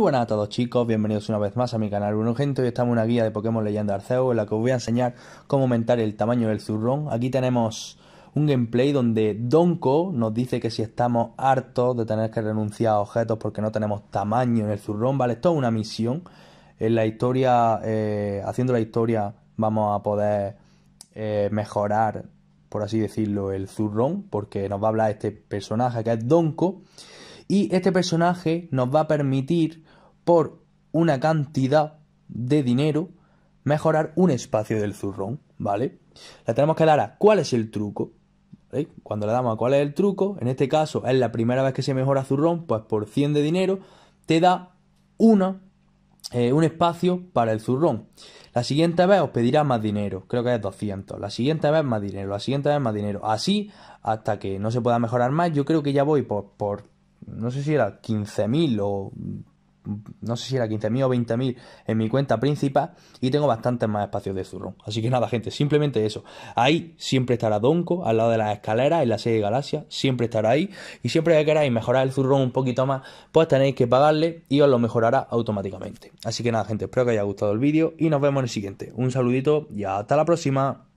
Muy buenas a todos chicos, bienvenidos una vez más a mi canal bueno Gente. Hoy estamos en una guía de Pokémon Leyenda Arceus en la que os voy a enseñar cómo aumentar el tamaño del zurrón. Aquí tenemos un gameplay donde Donko nos dice que si estamos hartos de tener que renunciar a objetos porque no tenemos tamaño en el zurrón, vale, esto es una misión. En la historia, eh, haciendo la historia, vamos a poder eh, mejorar, por así decirlo, el zurrón, porque nos va a hablar este personaje que es Donko. Y este personaje nos va a permitir, por una cantidad de dinero, mejorar un espacio del zurrón, ¿vale? Le tenemos que dar a cuál es el truco. ¿Vale? Cuando le damos a cuál es el truco, en este caso es la primera vez que se mejora zurrón, pues por 100 de dinero te da una, eh, un espacio para el zurrón. La siguiente vez os pedirá más dinero, creo que es 200. La siguiente vez más dinero, la siguiente vez más dinero. Así hasta que no se pueda mejorar más. Yo creo que ya voy por, por no sé si era 15.000 o no sé si era 15.000 o 20.000 en mi cuenta principal y tengo bastantes más espacios de zurrón. Así que nada, gente, simplemente eso. Ahí siempre estará Donko, al lado de las escaleras, en la serie de Galaxia, siempre estará ahí. Y siempre que queráis mejorar el zurrón un poquito más, pues tenéis que pagarle y os lo mejorará automáticamente. Así que nada, gente, espero que haya gustado el vídeo y nos vemos en el siguiente. Un saludito y hasta la próxima.